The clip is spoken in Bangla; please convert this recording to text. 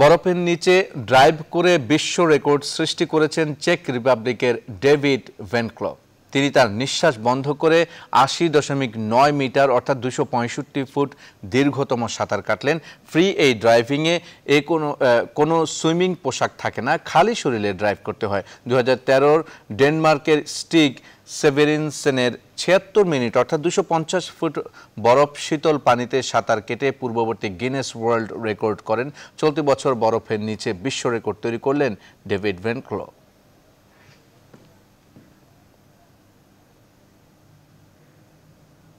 বরফের নিচে ড্রাইভ করে বিশ্ব রেকর্ড সৃষ্টি করেছেন চেক রিপাবলিকের ডেভিড ভেনক্লব তিনি তার নিঃশ্বাস বন্ধ করে আশি দশমিক নয় মিটার অর্থাৎ দুশো পঁয়ষট্টি ফুট দীর্ঘতম সাঁতার কাটলেন ফ্রি এই ড্রাইভিংয়ে এ কোনো কোনো সুইমিং পোশাক থাকে না খালি শরীরে ড্রাইভ করতে হয় দু হাজার ডেনমার্কের স্টিক সেভেরিনসেনের ছিয়াত্তর মিনিট অর্থাৎ দুশো পঞ্চাশ ফুট বরফ শীতল পানিতে সাঁতার কেটে পূর্ববর্তী গিনেস ওয়ার্ল্ড রেকর্ড করেন চলতি বছর বরফের নিচে বিশ্ব রেকর্ড তৈরি করলেন ডেভিড ভেনক্লো